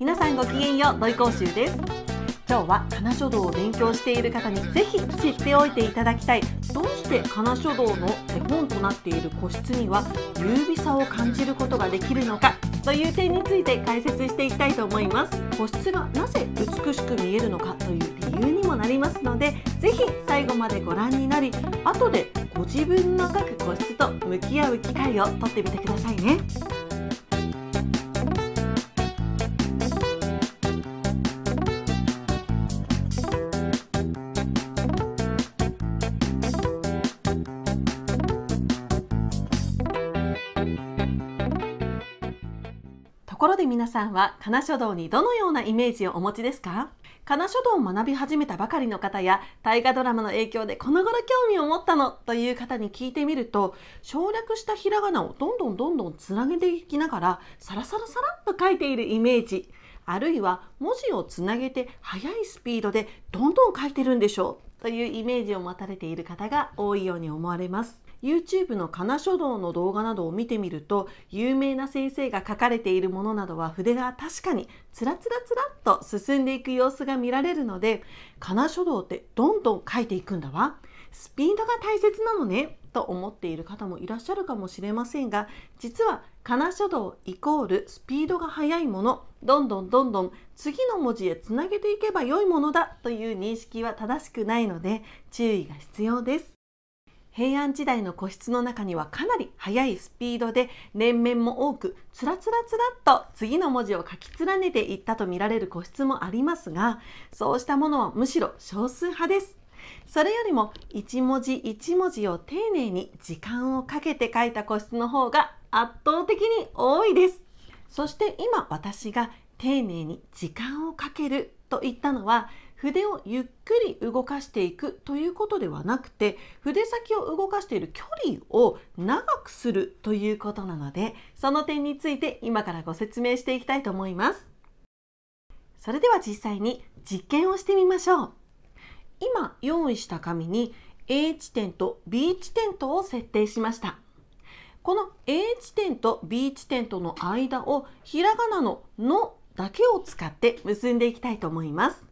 皆さんごきげんよう土井講習です今日はかな書道を勉強している方にぜひ知っておいていただきたいどうしてかな書道の手本となっている個室には優美さを感じることができるのかという点について解説していきたいと思います個室がなぜ美しく見えるのかという理由にもなりますのでぜひ最後までご覧になり後でご自分の書く個室と向き合う機会をとってみてくださいねころで皆さんは金書道にどのようなイメージをお持ちですか金書道を学び始めたばかりの方や大河ドラマの影響でこの頃興味を持ったのという方に聞いてみると省略したひらがなをどんどんどんどんつなげていきながらサラサラサラっと書いているイメージあるいは文字をつなげて速いスピードでどんどん書いてるんでしょうというイメージを持たれている方が多いように思われます。YouTube のかな書道の動画などを見てみると有名な先生が書かれているものなどは筆が確かにつらつらつらっと進んでいく様子が見られるのでかな書道ってどんどん書いていくんだわスピードが大切なのねと思っている方もいらっしゃるかもしれませんが実はかな書道イコールスピードが速いものどんどんどんどん次の文字へつなげていけば良いものだという認識は正しくないので注意が必要です。平安時代の個室の中にはかなり速いスピードで連綿も多くつらつらつらっと次の文字を書き連ねていったとみられる個室もありますがそうしたものはむしろ少数派です。それよりも一文字一文字を丁寧に時間をかけて書いた個室の方が圧倒的に多いです。そして今私が丁寧に時間をかけると言ったのは筆をゆっくり動かしていくということではなくて筆先を動かしている距離を長くするということなのでその点について今からご説明していきたいと思いますそれでは実際に実験をしてみましょう今用意した紙に A 地点と B 地点とを設定しましたこの A 地点と B 地点との間をひらがなの「の」だけを使って結んでいきたいと思います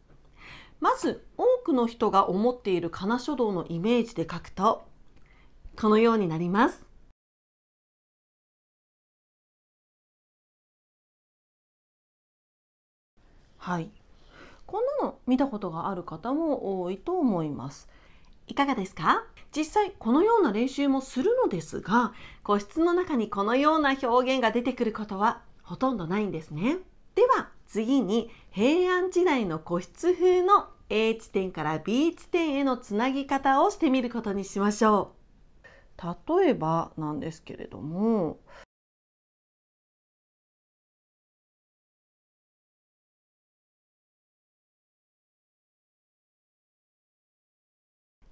まず多くの人が思っているかな書道のイメージで書くとこのようになります。はい、こんなの見たことがある方も多いと思います。いかがですか実際このような練習もするのですが個室の中にこのような表現が出てくることはほとんどないんですね。では次に平安時代の個室風の A 地点から B 地点へのつなぎ方をしてみることにしましょう。例えばなんですけれども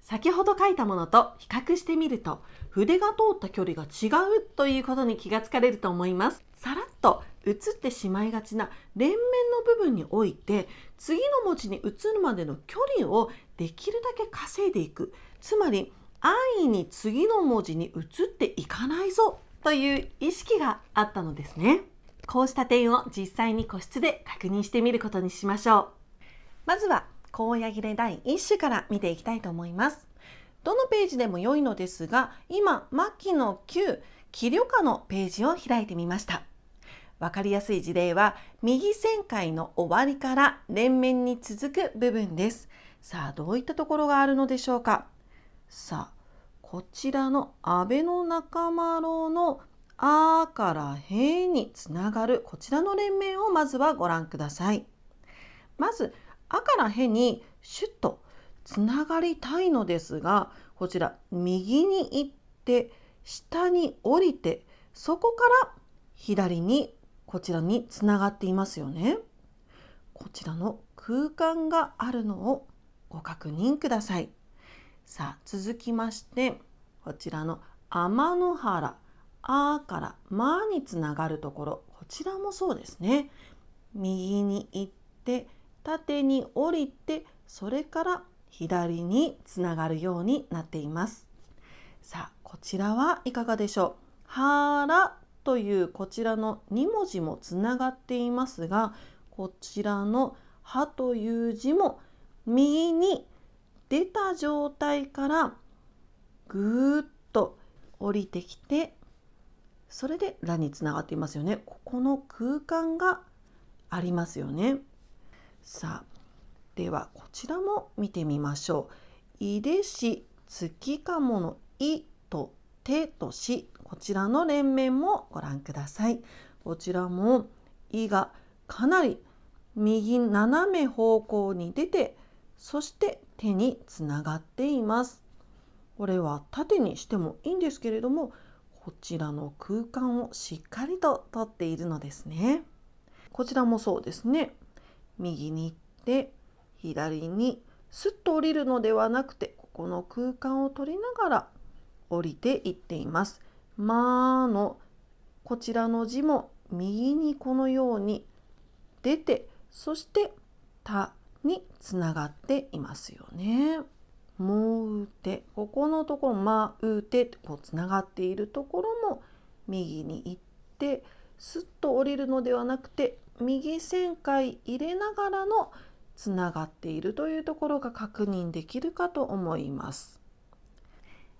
先ほど書いたものと比較してみると筆が通った距離が違うということに気がつかれると思いますさらっと写ってしまいがちな連綿の部分において次の文字に移るまでの距離をできるだけ稼いでいくつまり安易に次の文字に移っていかないぞという意識があったのですねこうした点を実際に個室で確認してみることにしましょうまずは高野切れ第1種から見ていきたいと思います。どのページでも良いのですが、今、末期の9、気量化のページを開いてみました。わかりやすい事例は、右旋回の終わりから連綿に続く部分です。さあ、どういったところがあるのでしょうか。さあ、こちらの安倍の中丸のあーからへにつながるこちらの連綿をまずはご覧ください。まず赤ら「へ」にシュッとつながりたいのですがこちら右に行って下に降りてそこから左にこちらにつながっていますよね。こちらの空間があるのをご確認ください。さあ続きましてこちらの天の原「あ」から「ま」につながるところこちらもそうですね。右に行って縦に降りてそれから左につながるようになっていますさあこちらはいかがでしょう「はら」というこちらの2文字もつながっていますがこちらの「は」という字も右に出た状態からぐーっと降りてきてそれで「ら」につながっていますよね。ここの空間がありますよね。さあではこちらも見てみましょう。井出市月かもの「い」と「手」と「し」こちらの連綿もご覧ください。こちらも「い」がかなり右斜め方向に出てそして手につながっています。これは縦にしてもいいんですけれどもこちらの空間をしっかりととっているのですね。こちらもそうですね。右に行って左にすっと降りるのではなくてここの空間を取りながら降りていっています。まのこちらの字も右にこのように出てそして「た」につながっていますよね。もうてここのところ「まうて」ってこうつながっているところも右に行ってすっと降りるのではなくて右旋回入れながらのつながっているというところが確認できるかと思います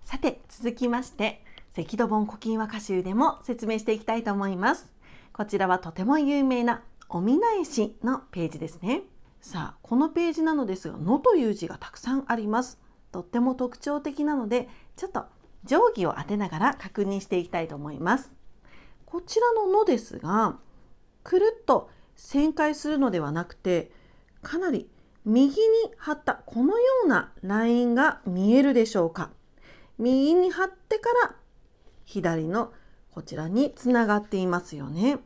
さて続きまして赤土本古今和歌集でも説明していきたいと思いますこちらはとても有名なお見返しのページですねさあこのページなのですが「の」という字がたくさんありますとっても特徴的なのでちょっと定規を当てながら確認していきたいと思いますこちらの「の」ですがくるっと旋回するのではなくてかなり右に張ったこのようなラインが見えるでしょうか右に張ってから左のこちらにつながっていますよね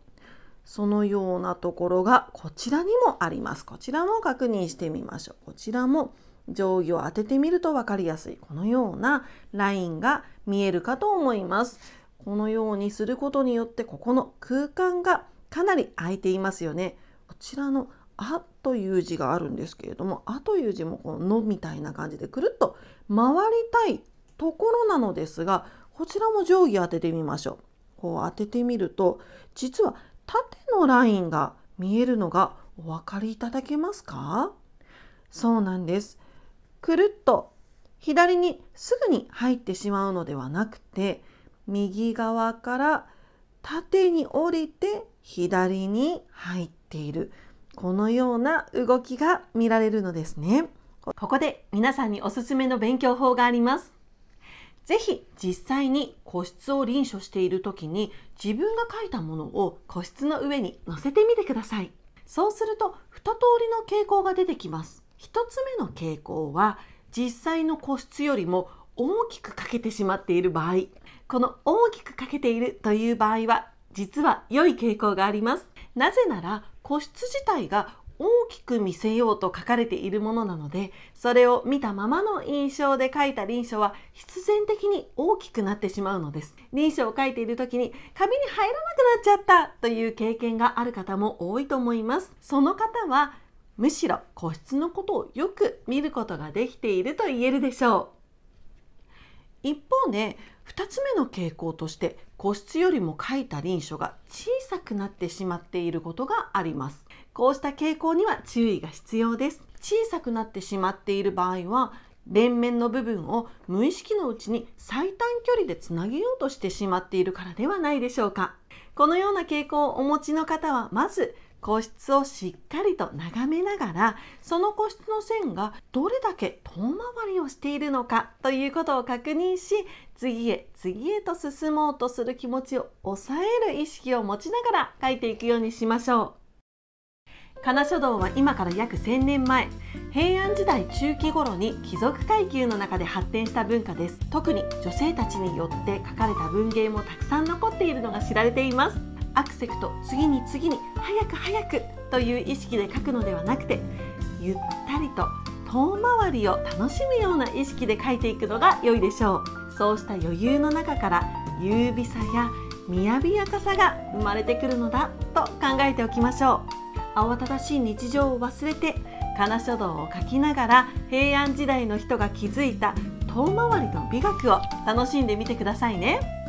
そのようなところがこちらにもありますこちらも確認してみましょうこちらも定規を当ててみると分かりやすいこのようなラインが見えるかと思いますこのようにすることによってここの空間がかなり空いていますよね。こちらのあという字があるんですけれども、あという字もこののみたいな感じでくるっと回りたいところなのですが、こちらも定規当ててみましょう。こう当ててみると、実は縦のラインが見えるのがお分かりいただけますかそうなんです。くるっと左にすぐに入ってしまうのではなくて、右側から縦に降りて左に入っているこのような動きが見られるのですねここで皆さんにおすすめの勉強法がありますぜひ実際に個室を臨書しているときに自分が書いたものを個室の上に載せてみてくださいそうすると二通りの傾向が出てきます一つ目の傾向は実際の個室よりも大きく欠けてしまっている場合この大きく欠けているという場合は実は良い傾向がありますなぜなら個室自体が大きく見せようと書かれているものなのでそれを見たままの印象で書いた臨書は必然的に大きくなってしまうのです臨書を書いている時に紙に入らなくなっちゃったという経験がある方も多いと思いますその方はむしろ個室のことをよく見ることができていると言えるでしょう一方で、ね、2つ目の傾向として個室よりも書いた臨書が小さくなってしまっていることがありますこうした傾向には注意が必要です小さくなってしまっている場合は連綿の部分を無意識のうちに最短距離でつなげようとしてしまっているからではないでしょうかこのような傾向をお持ちの方はまず個室をしっかりと眺めながらその個室の線がどれだけ遠回りをしているのかということを確認し次へ次へと進もうとする気持ちを抑える意識を持ちながら書いていくようにしましょう。加那書道は今から約1000年前平安時代中期頃に貴族階級の中で発展した文化です特に女性たちによって書かれた文芸もたくさん残っているのが知られていますアクセクト次に次に早く早くという意識で書くのではなくてゆったりと遠回りを楽しむような意識で書いていくのが良いでしょうそうした余裕の中から優美さやみやびやかさが生まれてくるのだと考えておきましょう慌ただしい日常を忘れてかな書道を書きながら平安時代の人が築いた遠回りの美学を楽しんでみてくださいね。